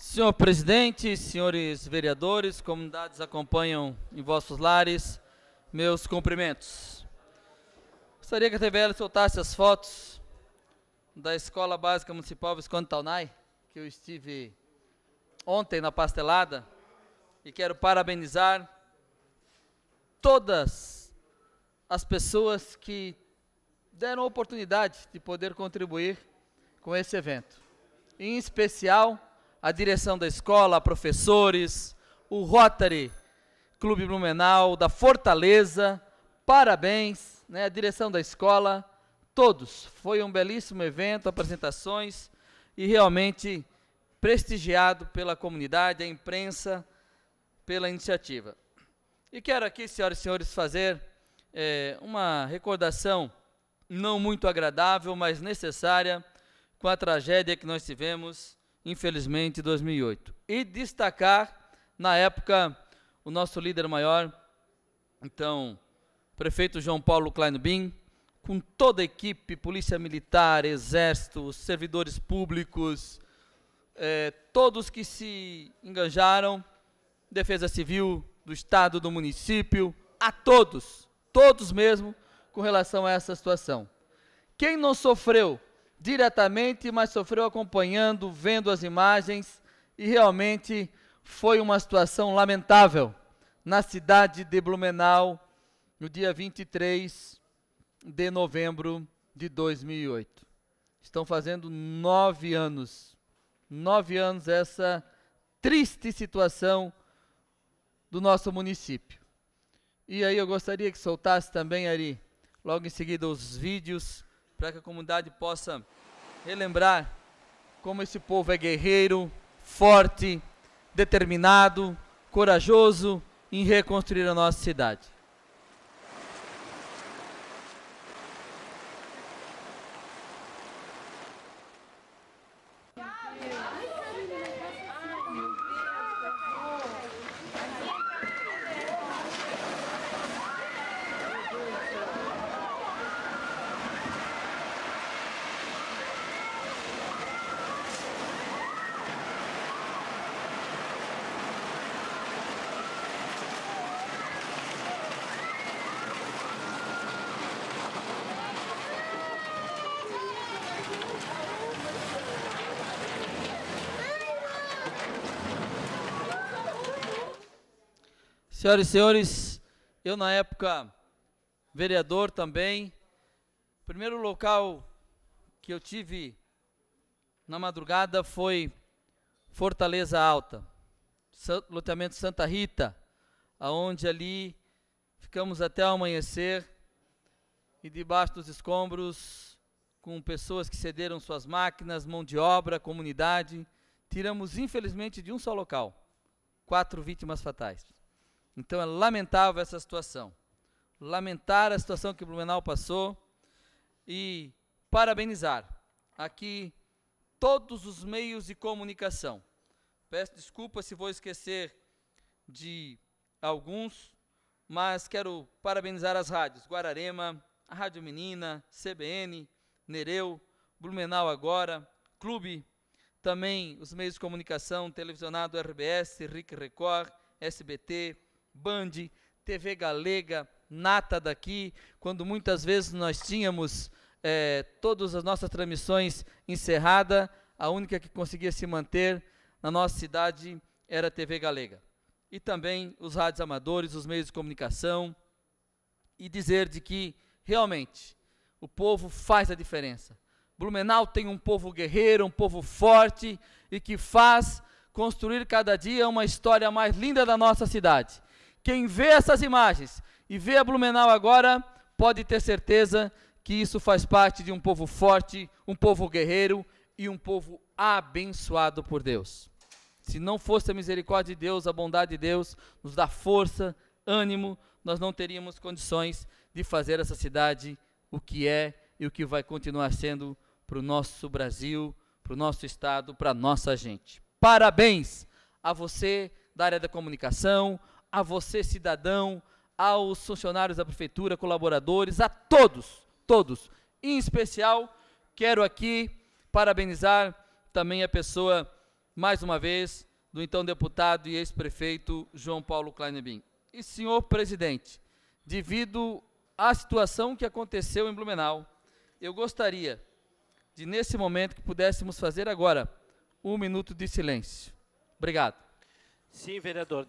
Senhor presidente, senhores vereadores, comunidades acompanham em vossos lares, meus cumprimentos. Gostaria que a TVL soltasse as fotos da Escola Básica Municipal Visconde Taunay, que eu estive ontem na pastelada, e quero parabenizar todas as pessoas que deram a oportunidade de poder contribuir com esse evento. Em especial, a direção da escola, professores, o Rotary Clube Blumenau, da Fortaleza, parabéns, né, a direção da escola, todos. Foi um belíssimo evento, apresentações e realmente prestigiado pela comunidade, a imprensa, pela iniciativa. E quero aqui, senhoras e senhores, fazer é, uma recordação não muito agradável, mas necessária, com a tragédia que nós tivemos infelizmente, 2008. E destacar, na época, o nosso líder maior, então, prefeito João Paulo Kleinbin, com toda a equipe, polícia militar, exército, servidores públicos, é, todos que se engajaram, defesa civil do estado, do município, a todos, todos mesmo, com relação a essa situação. Quem não sofreu diretamente, mas sofreu acompanhando, vendo as imagens e realmente foi uma situação lamentável na cidade de Blumenau no dia 23 de novembro de 2008. Estão fazendo nove anos, nove anos essa triste situação do nosso município. E aí eu gostaria que soltasse também, Ari, logo em seguida, os vídeos para que a comunidade possa relembrar como esse povo é guerreiro, forte, determinado, corajoso em reconstruir a nossa cidade. Senhoras e senhores, eu na época vereador também, primeiro local que eu tive na madrugada foi Fortaleza Alta, loteamento Santa Rita, aonde ali ficamos até o amanhecer e debaixo dos escombros, com pessoas que cederam suas máquinas, mão de obra, comunidade, tiramos infelizmente de um só local quatro vítimas fatais. Então é lamentável essa situação. Lamentar a situação que Blumenau passou e parabenizar aqui todos os meios de comunicação. Peço desculpa se vou esquecer de alguns, mas quero parabenizar as rádios Guararema, a Rádio Menina, CBN, Nereu, Blumenau Agora, Clube, também os meios de comunicação, televisionado RBS, RIC Record, SBT, Band, TV Galega, Nata daqui, quando muitas vezes nós tínhamos é, todas as nossas transmissões encerrada, a única que conseguia se manter na nossa cidade era a TV Galega. E também os rádios amadores, os meios de comunicação, e dizer de que realmente o povo faz a diferença. Blumenau tem um povo guerreiro, um povo forte e que faz construir cada dia uma história mais linda da nossa cidade. Quem vê essas imagens e vê a Blumenau agora, pode ter certeza que isso faz parte de um povo forte, um povo guerreiro e um povo abençoado por Deus. Se não fosse a misericórdia de Deus, a bondade de Deus, nos dá força, ânimo, nós não teríamos condições de fazer essa cidade o que é e o que vai continuar sendo para o nosso Brasil, para o nosso Estado, para a nossa gente. Parabéns a você da área da comunicação, a você, cidadão, aos funcionários da prefeitura, colaboradores, a todos, todos. Em especial, quero aqui parabenizar também a pessoa, mais uma vez, do então deputado e ex-prefeito João Paulo Kleinebin. E, senhor presidente, devido à situação que aconteceu em Blumenau, eu gostaria de, nesse momento, que pudéssemos fazer agora um minuto de silêncio. Obrigado. Sim, vereador.